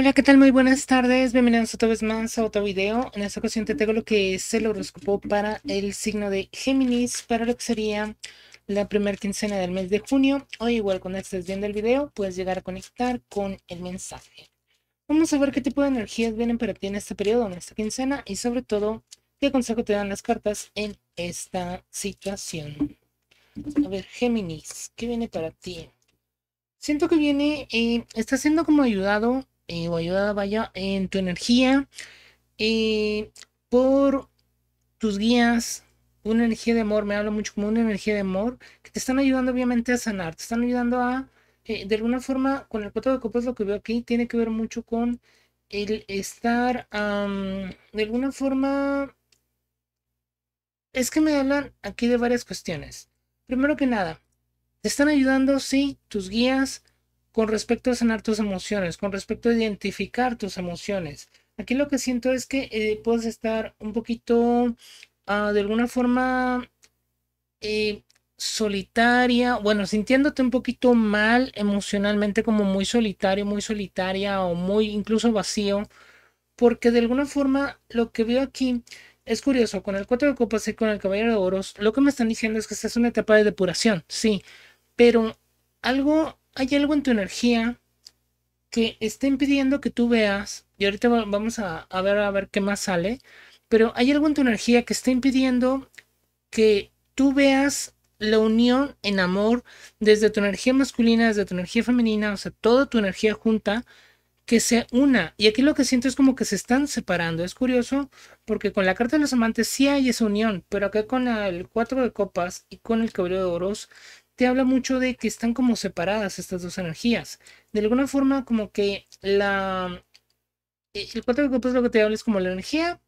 Hola, ¿qué tal? Muy buenas tardes. Bienvenidos otra vez más a otro video. En esta ocasión te tengo lo que es el horóscopo para el signo de Géminis, para lo que sería la primera quincena del mes de junio. Hoy igual cuando estés viendo el video, puedes llegar a conectar con el mensaje. Vamos a ver qué tipo de energías vienen para ti en este periodo, en esta quincena y sobre todo qué consejo te dan las cartas en esta situación. A ver, Géminis, ¿qué viene para ti? Siento que viene, y eh, está siendo como ayudado eh, o ayudada vaya, en tu energía, eh, por tus guías, una energía de amor, me hablo mucho como una energía de amor, que te están ayudando obviamente a sanar, te están ayudando a, eh, de alguna forma, con el cuatro de copas lo que veo aquí tiene que ver mucho con el estar, de alguna forma, es que me hablan aquí de varias cuestiones. Primero que nada, te están ayudando, sí, tus guías, con respecto a sanar tus emociones, con respecto a identificar tus emociones. Aquí lo que siento es que eh, puedes estar un poquito, ah, de alguna forma, eh, solitaria, bueno, sintiéndote un poquito mal emocionalmente, como muy solitario, muy solitaria o muy incluso vacío, porque de alguna forma lo que veo aquí es curioso, con el Cuatro de copas y con el caballero de oros, lo que me están diciendo es que esta es una etapa de depuración, sí, pero algo hay algo en tu energía que está impidiendo que tú veas, y ahorita vamos a, ver a ver qué más sale, pero hay algo en tu energía que está impidiendo que tú veas la unión en amor desde tu energía masculina, desde tu energía femenina, o sea, toda tu energía junta, que se una. Y aquí lo que siento es como que se están separando. Es curioso porque con la carta de los amantes sí hay esa unión, pero acá con el cuatro de copas y con el cabrero de oros te habla mucho de que están como separadas estas dos energías. De alguna forma, como que la. Eh, el cuatro de copas lo que te habla es como la energía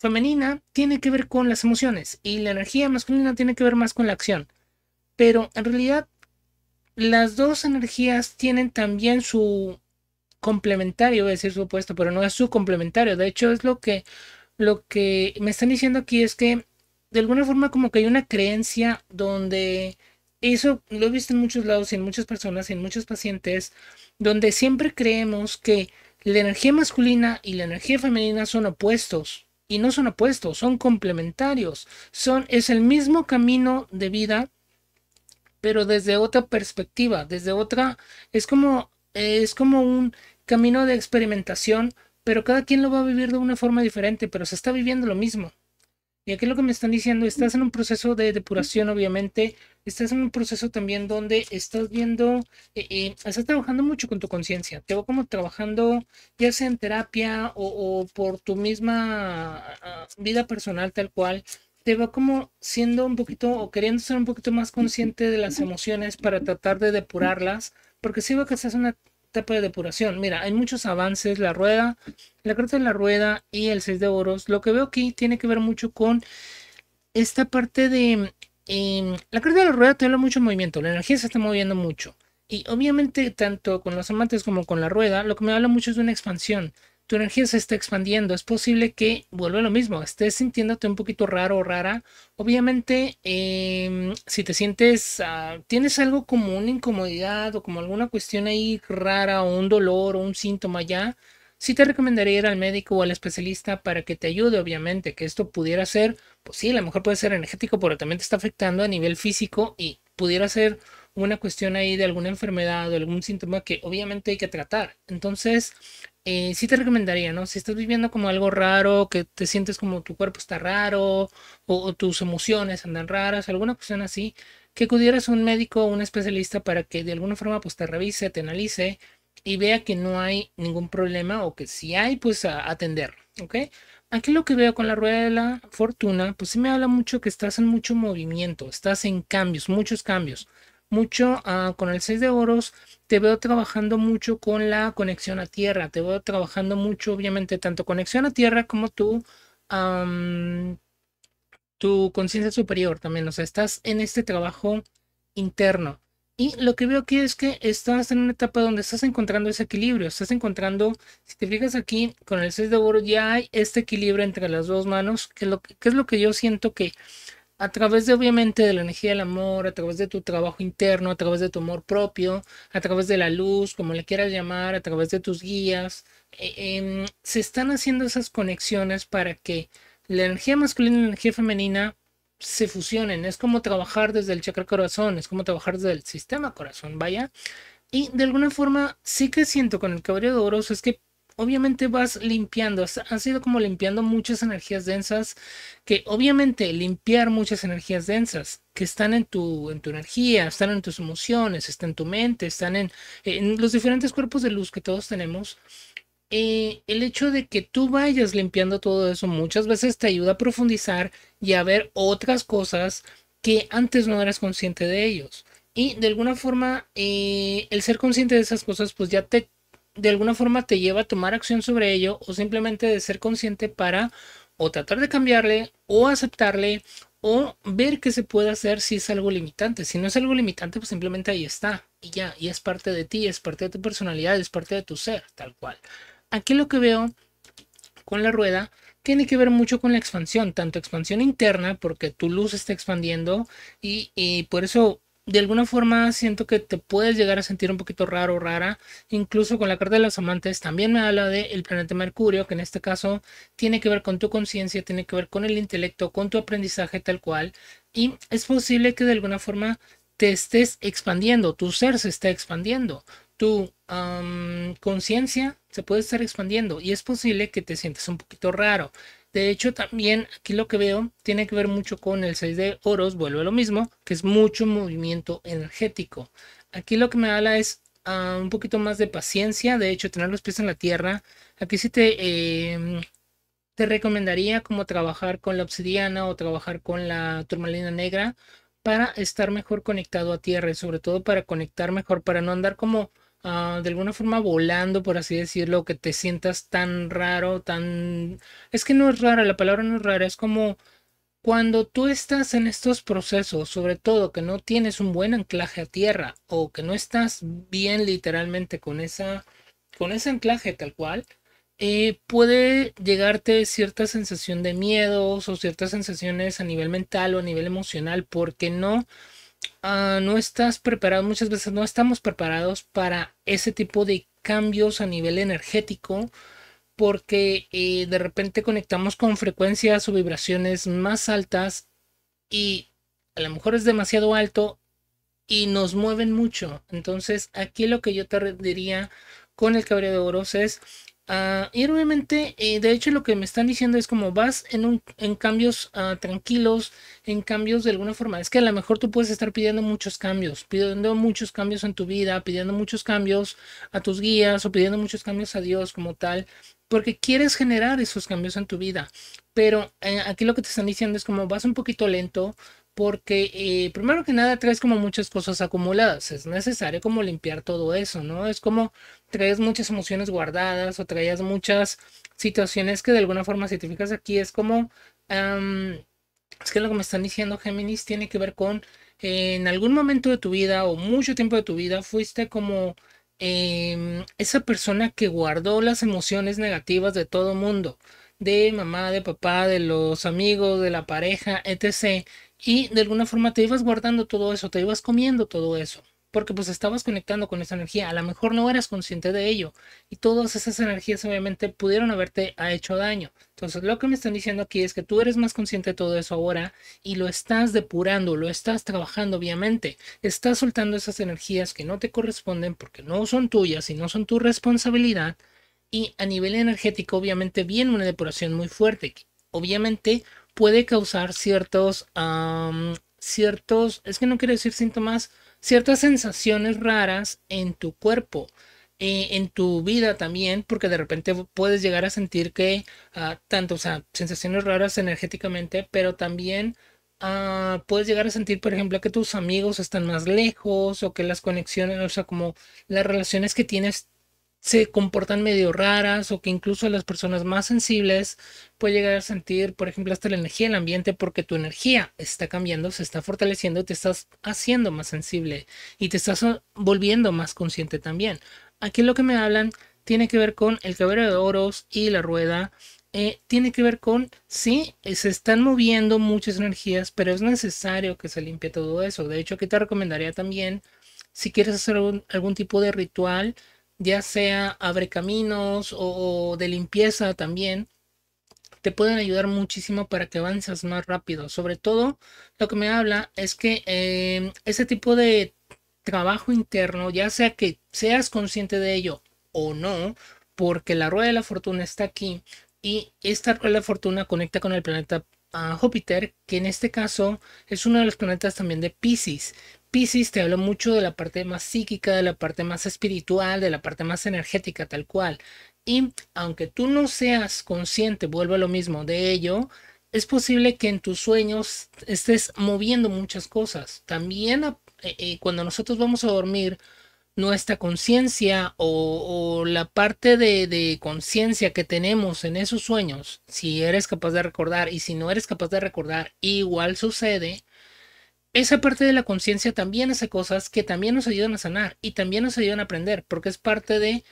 femenina tiene que ver con las emociones y la energía masculina tiene que ver más con la acción. Pero en realidad, las dos energías tienen también su complementario, voy a decir su opuesto, pero no es su complementario. De hecho, es lo que, lo que me están diciendo aquí es que de alguna forma como que hay una creencia donde eso lo he visto en muchos lados, en muchas personas, en muchos pacientes, donde siempre creemos que la energía masculina y la energía femenina son opuestos. Y no son opuestos, son complementarios. Son, es el mismo camino de vida, pero desde otra perspectiva, desde otra. Es como, es como un camino de experimentación, pero cada quien lo va a vivir de una forma diferente, pero se está viviendo lo mismo y aquí lo que me están diciendo, estás en un proceso de depuración, obviamente, estás en un proceso también donde estás viendo, y eh, eh, estás trabajando mucho con tu conciencia, te va como trabajando ya sea en terapia o, por tu misma ah, vida personal tal cual, te va como siendo un poquito o queriendo ser un poquito más consciente de las emociones para tratar de depurarlas, porque si veo que estás una etapa de depuración. Mira, hay muchos avances, la rueda, la carta de la rueda y el 6 de oros. Lo que veo aquí tiene que ver mucho con esta parte de... Em, la carta de la rueda te habla mucho movimiento, la energía se está moviendo mucho. Y obviamente tanto con los amantes como con la rueda, lo que me habla mucho es una expansión tu energía se está expandiendo. Es posible que, vuelva lo mismo, estés sintiéndote un poquito raro o rara. Obviamente, em, si te sientes, ah, tienes algo como una incomodidad o como alguna cuestión ahí rara o un dolor o un síntoma ya, sí te recomendaría ir al médico o al especialista para que te ayude, obviamente, que esto pudiera ser, pues sí, a lo mejor puede ser energético, pero también te está afectando a nivel físico y pudiera ser una cuestión ahí de alguna enfermedad o algún síntoma que obviamente hay que tratar. Entonces, eh, sí te recomendaría, ¿no? Si estás viviendo como algo raro, que te sientes como tu cuerpo está raro, o, tus emociones andan raras, alguna cuestión así, que acudieras a un médico o un especialista para que de alguna forma pues te revise, te analice y vea que no hay ningún problema o que si hay pues atender, ¿ok? Aquí lo que veo con la rueda de la fortuna, pues sí me habla mucho que estás en mucho movimiento, estás en cambios, muchos cambios mucho ah, con el 6 de oros, te veo trabajando mucho con la conexión a tierra, te veo trabajando mucho, obviamente, tanto conexión a tierra como tú. tu conciencia superior también, o sea, estás en este trabajo interno. Y lo que veo aquí es que estás en una etapa donde estás encontrando ese equilibrio, estás encontrando, si te fijas aquí, con el 6 de oro ya hay este equilibrio entre las dos manos, que, lo, que es lo que yo siento que a través de obviamente de la energía del amor, a través de tu trabajo interno, a través de tu amor propio, a través de la luz, como le quieras llamar, a través de tus guías, eh, em, se están haciendo esas conexiones para que la energía masculina y la energía femenina se fusionen. Es como trabajar desde el chakra corazón, es como trabajar desde el sistema corazón, vaya. Y de alguna forma sí que siento con el caballero de oros es que obviamente vas limpiando, ha sido como limpiando muchas energías densas, que obviamente limpiar muchas energías densas que están en tu, en tu energía, están en tus emociones, están en tu mente, están en, los diferentes cuerpos de luz que todos tenemos. Eh, el hecho de que tú vayas limpiando todo eso muchas veces te ayuda a profundizar y a ver otras cosas que antes no eras consciente de ellos. Y de alguna forma, eh, el ser consciente de esas cosas, pues ya te de alguna forma te lleva a tomar acción sobre ello o simplemente de ser consciente para o tratar de cambiarle o aceptarle o ver qué se puede hacer si es algo limitante. Si no es algo limitante, pues simplemente ahí está y ya, y es parte de ti, es parte de tu personalidad, es parte de tu ser, tal cual. Aquí lo que veo con la rueda tiene que ver mucho con la expansión, tanto expansión interna, porque tu luz está expandiendo y, y por eso de alguna forma siento que te puedes llegar a sentir un poquito raro o rara. Incluso con la carta de los amantes también me habla de el planeta Mercurio, que en este caso tiene que ver con tu conciencia, tiene que ver con el intelecto, con tu aprendizaje tal cual. Y es posible que de alguna forma te estés expandiendo, tu ser se está expandiendo, tu conciencia se puede estar expandiendo y es posible que te sientas un poquito raro. De hecho, también aquí lo que veo tiene que ver mucho con el 6 de oros, vuelve lo mismo, que es mucho movimiento energético. Aquí lo que me habla es ah, un poquito más de paciencia, de hecho, tener los pies en la tierra. Aquí sí te, em, te recomendaría como trabajar con la obsidiana o trabajar con la turmalina negra para estar mejor conectado a tierra y sobre todo para conectar mejor, para no andar como Ah, de alguna forma volando, por así decirlo, que te sientas tan raro, tan... Es que no es rara, la palabra no es rara, es como cuando tú estás en estos procesos, sobre todo que no tienes un buen anclaje a tierra o que no estás bien literalmente con, esa, con ese anclaje tal cual, eh, puede llegarte cierta sensación de miedos o ciertas sensaciones a nivel mental o a nivel emocional porque no Ah, no estás preparado, muchas veces no estamos preparados para ese tipo de cambios a nivel energético porque eh, de repente conectamos con frecuencias o vibraciones más altas y a lo mejor es demasiado alto y nos mueven mucho. Entonces aquí lo que yo te diría con el cabrero de oros es Ah, y obviamente, eh, de hecho, lo que me están diciendo es como vas en, un, en cambios ah, tranquilos, en cambios de alguna forma. Es que a lo mejor tú puedes estar pidiendo muchos cambios, pidiendo muchos cambios en tu vida, pidiendo muchos cambios a tus guías o pidiendo muchos cambios a Dios como tal, porque quieres generar esos cambios en tu vida. Pero eh, aquí lo que te están diciendo es como vas un poquito lento, porque eh, primero que nada traes como muchas cosas acumuladas, es necesario como limpiar todo eso, ¿no? Es como traes muchas emociones guardadas o traías muchas situaciones que de alguna forma si te fijas aquí es como, es que lo que me están diciendo Géminis tiene que ver con eh, en algún momento de tu vida o mucho tiempo de tu vida fuiste como em, esa persona que guardó las emociones negativas de todo mundo, de mamá, de papá, de los amigos, de la pareja, etc y de alguna forma te ibas guardando todo eso, te ibas comiendo todo eso, porque pues estabas conectando con esa energía, a lo mejor no eras consciente de ello, y todas esas energías obviamente pudieron haberte hecho daño. Entonces lo que me están diciendo aquí es que tú eres más consciente de todo eso ahora y lo estás depurando, lo estás trabajando obviamente, estás soltando esas energías que no te corresponden porque no son tuyas y no son tu responsabilidad. Y a nivel energético, obviamente, viene una depuración muy fuerte. Obviamente, puede causar ciertos, ciertos, es que no quiero decir síntomas, ciertas sensaciones raras en tu cuerpo, eh, en tu vida también, porque de repente puedes llegar a sentir que, ah, tanto, o sea, sensaciones raras energéticamente, pero también ah, puedes llegar a sentir, por ejemplo, que tus amigos están más lejos o que las conexiones, o sea, como las relaciones que tienes se comportan medio raras o que incluso las personas más sensibles puede llegar a sentir, por ejemplo, hasta la energía del ambiente porque tu energía está cambiando, se está fortaleciendo, te estás haciendo más sensible y te estás ah, volviendo más consciente también. Aquí lo que me hablan tiene que ver con el cabello de oros y la rueda. Eh, tiene que ver con, sí, eh, se están moviendo muchas energías, pero es necesario que se limpie todo eso. De hecho, aquí te recomendaría también, si quieres hacer algún tipo de ritual, ya sea abre caminos o, de limpieza también, te pueden ayudar muchísimo para que avances más rápido. Sobre todo, lo que me habla es que em, ese tipo de trabajo interno, ya sea que seas consciente de ello o no, porque la rueda de la fortuna está aquí y esta rueda de la fortuna conecta con el planeta ah, Júpiter, que en este caso es uno de los planetas también de Pisces. Pisces te habla mucho de la parte más psíquica, de la parte más espiritual, de la parte más energética, tal cual. Y aunque tú no seas consciente, vuelvo a lo mismo de ello, es posible que en tus sueños estés moviendo muchas cosas. También eh, eh, cuando nosotros vamos a dormir, nuestra conciencia o, la parte de conciencia que tenemos en esos sueños, si eres capaz de recordar y si no eres capaz de recordar, igual sucede, esa parte de la conciencia también hace cosas que también nos ayudan a sanar y también nos ayudan a aprender, porque es parte de, eh,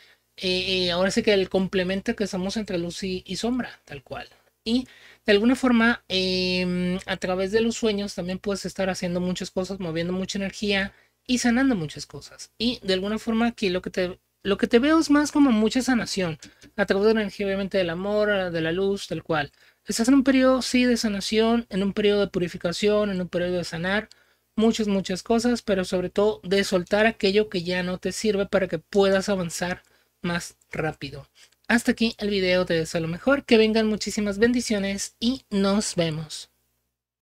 eh, ahora sí que el complemento que somos entre luz y, sombra, tal cual. Y de alguna forma, em, a través de los sueños también puedes estar haciendo muchas cosas, moviendo mucha energía y sanando muchas cosas. Y de alguna forma aquí lo que te, lo que te veo es más como mucha sanación, través de la energía obviamente del amor, de la luz, tal cual. Estás en un periodo, sí, de sanación, en un periodo de purificación, en un periodo de sanar, muchas, muchas cosas, pero sobre todo de soltar aquello que ya no te sirve para que puedas avanzar más rápido. Hasta aquí el video, te deseo lo mejor, que vengan muchísimas bendiciones y nos vemos.